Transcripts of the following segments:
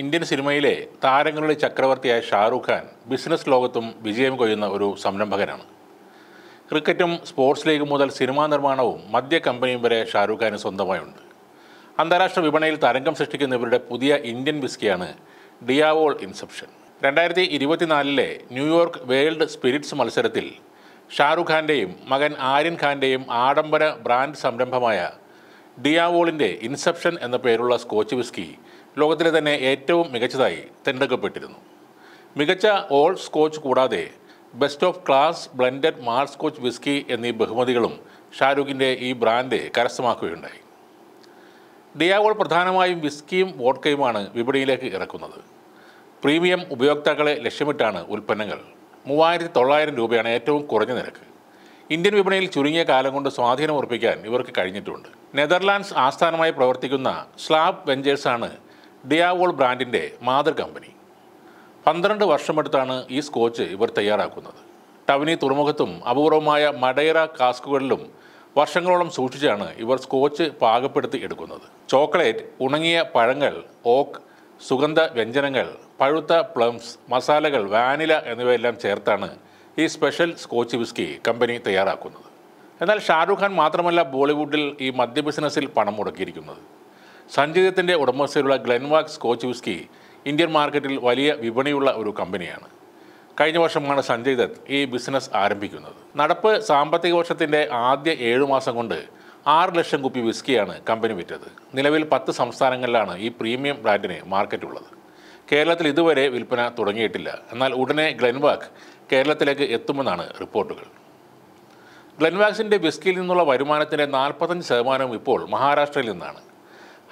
Indian സിനിമയിലെ താരങ്ങളുടെ ചക്രവർത്തിയായ ഷാറുഖ് ഖാൻ ബിസിനസ് ലോകത്തും വിജയം കൊയ്യുന്ന ഒരു സംരംഭകനാണ് ക്രിക്കറ്റും സ്പോർട്സ് ലീഗ് മുതൽ സിനിമാ നിർമ്മാണവും മദ്യ കമ്പനിയും വരെ ഷാറുഖ് ഖാന് സ്വന്തമായുണ്ട് അന്താരാഷ്ട്ര വിപണിയിൽ തരംഗം സൃഷ്ടിക്കുന്ന ഇവരുടെ പുതിയ ഇന്ത്യൻ വിസ്കിയാണ് ഡിയാവോൾ ഇൻസെപ്ഷൻ രണ്ടായിരത്തി ഇരുപത്തിനാലിലെ ന്യൂയോർക്ക് വേൾഡ് സ്പിരിറ്റ്സ് മത്സരത്തിൽ ഷാറുഖ് ഖാൻ്റെയും മകൻ ആര്യൻ ഖാൻ്റെയും ആഡംബര ബ്രാൻഡ് സംരംഭമായ ഡിയാവോളിൻ്റെ ഇൻസെപ്ഷൻ എന്ന പേരുള്ള സ്കോച്ച് വിസ്കി ലോകത്തിലെ തന്നെ ഏറ്റവും മികച്ചതായി തിരഞ്ഞെടുക്കപ്പെട്ടിരുന്നു മികച്ച ഓൾ സ്കോച്ച് കൂടാതെ best of class blended malt scotch whisky എന്നീ ബഹുമതികളും ഷാരൂഖിൻ്റെ ഈ ബ്രാൻഡ് കരസ്ഥമാക്കുകയുണ്ടായി ഡിയാവോൾ പ്രധാനമായും വിസ്കിയും വോഡ്കയുമാണ് വിപണിയിലേക്ക് ഇറക്കുന്നത് പ്രീമിയം ഉപയോക്താക്കളെ ലക്ഷ്യമിട്ടാണ് ഉൽപ്പന്നങ്ങൾ മൂവായിരത്തി തൊള്ളായിരം രൂപയാണ് ഏറ്റവും കുറഞ്ഞ നിരക്ക് ഇന്ത്യൻ വിപണിയിൽ ചുരുങ്ങിയ കാലം കൊണ്ട് സ്വാധീനം ഉറപ്പിക്കാൻ ഇവർക്ക് കഴിഞ്ഞിട്ടുണ്ട് നെതർലാൻഡ്സ് ആസ്ഥാനമായി പ്രവർത്തിക്കുന്ന സ്ലാബ് വെഞ്ചേഴ്സാണ് ഡിയാവോൾ ബ്രാൻഡിൻ്റെ മാതൃ കമ്പനി പന്ത്രണ്ട് വർഷമെടുത്താണ് ഈ സ്കോച്ച് ഇവർ തയ്യാറാക്കുന്നത് ടവനി തുറമുഖത്തും അപൂർവമായ മഡൈറ കാസ്കുകളിലും വർഷങ്ങളോളം സൂക്ഷിച്ചാണ് ഇവർ സ്കോച്ച് പാകപ്പെടുത്തി എടുക്കുന്നത് ചോക്ലേറ്റ് ഉണങ്ങിയ പഴങ്ങൾ ഓക്ക് സുഗന്ധ വ്യഞ്ജനങ്ങൾ പഴുത്ത പ്ലംസ് മസാലകൾ വാനില എന്നിവയെല്ലാം ചേർത്താണ് ഈ സ്പെഷ്യൽ സ്കോച്ച് വിസ്കി കമ്പനി തയ്യാറാക്കുന്നത് എന്നാൽ ഷാറുഖ് ഖാൻ മാത്രമല്ല ബോളിവുഡിൽ ഈ മദ്യ ബിസിനസ്സിൽ പണം മുടക്കിയിരിക്കുന്നത് സഞ്ചയത്തിൻ്റെ ഉടമസ്ഥയിലുള്ള ഗ്ലെൻവാക്സ് കോച്ച് വിസ്കി ഇന്ത്യൻ മാർക്കറ്റിൽ വലിയ വിപണിയുള്ള ഒരു കമ്പനിയാണ് കഴിഞ്ഞ വർഷമാണ് സഞ്ജയ് ദത്ത് ഈ ബിസിനസ് ആരംഭിക്കുന്നത് നടപ്പ് സാമ്പത്തിക വർഷത്തിൻ്റെ ആദ്യ ഏഴു മാസം കൊണ്ട് ആറ് ലക്ഷം കുപ്പി വിസ്കിയാണ് കമ്പനി വിറ്റത് നിലവിൽ പത്ത് സംസ്ഥാനങ്ങളിലാണ് ഈ പ്രീമിയം ബ്രാൻഡിന് മാർക്കറ്റ് ഉള്ളത് കേരളത്തിൽ ഇതുവരെ വിൽപ്പന തുടങ്ങിയിട്ടില്ല എന്നാൽ ഉടനെ ഗ്ലെൻവാക് കേരളത്തിലേക്ക് എത്തുമെന്നാണ് റിപ്പോർട്ടുകൾ ഗ്ലെൻവാക്സിൻ്റെ വിസ്കിയിൽ നിന്നുള്ള വരുമാനത്തിൻ്റെ നാൽപ്പത്തഞ്ച് ശതമാനവും ഇപ്പോൾ മഹാരാഷ്ട്രയിൽ നിന്നാണ്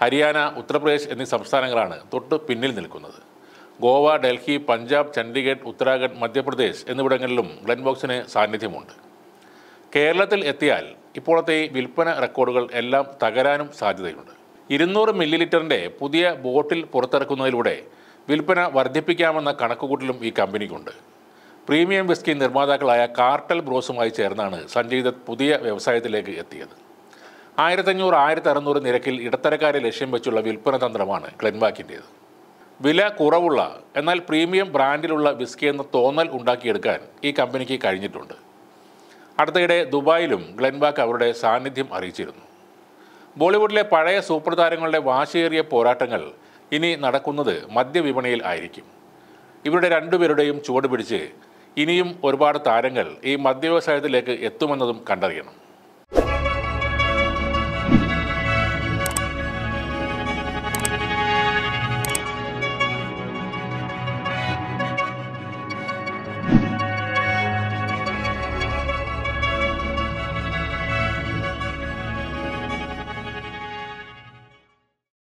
ഹരിയാന ഉത്തർപ്രദേശ് എന്നീ സംസ്ഥാനങ്ങളാണ് തൊട്ട് പിന്നിൽ നിൽക്കുന്നത് ഗോവ ഡൽഹി പഞ്ചാബ് ചണ്ഡീഗഡ് ഉത്തരാഖണ്ഡ് മധ്യപ്രദേശ് എന്നിവിടങ്ങളിലും ഗ്ലൻബോക്സിന് സാന്നിധ്യമുണ്ട് കേരളത്തിൽ എത്തിയാൽ ഇപ്പോഴത്തെ വിൽപ്പന റെക്കോർഡുകൾ എല്ലാം തകരാനും സാധ്യതയുണ്ട് ഇരുന്നൂറ് മില്ലി ലിറ്ററിൻ്റെ പുതിയ ബോട്ടിൽ പുറത്തിറക്കുന്നതിലൂടെ വിൽപ്പന വർദ്ധിപ്പിക്കാമെന്ന കണക്കുകൂട്ടലും ഈ കമ്പനിക്കുണ്ട് പ്രീമിയം വിസ്കി നിർമ്മാതാക്കളായ കാർട്ടൽ ബ്രോസുമായി ചേർന്നാണ് സഞ്ജയ് ദത്ത് പുതിയ വ്യവസായത്തിലേക്ക് എത്തിയത് ആയിരത്തഞ്ഞൂറ് ആയിരത്തി അറുന്നൂറ് നിരക്കിൽ ഇടത്തരക്കാരെ ലക്ഷ്യം വെച്ചുള്ള വിൽപ്പന തന്ത്രമാണ് ക്ലെൻവാക്കിൻ്റേത് വില കുറവുള്ള എന്നാൽ പ്രീമിയം ബ്രാൻഡിലുള്ള വിസ്കി എന്ന തോന്നൽ ഉണ്ടാക്കിയെടുക്കാൻ ഈ കമ്പനിക്ക് കഴിഞ്ഞിട്ടുണ്ട് അടുത്തിടെ ദുബായിലും ഗ്ലെൻവാക്ക് അവരുടെ സാന്നിധ്യം അറിയിച്ചിരുന്നു ബോളിവുഡിലെ പഴയ സൂപ്പർ താരങ്ങളുടെ വാശിയേറിയ പോരാട്ടങ്ങൾ ഇനി നടക്കുന്നത് മദ്യവിപണിയിൽ ആയിരിക്കും ഇവരുടെ രണ്ടുപേരുടെയും ചുവടുപിടിച്ച് ഇനിയും ഒരുപാട് താരങ്ങൾ ഈ മദ്യവ്യവസായത്തിലേക്ക് എത്തുമെന്നതും കണ്ടറിയണം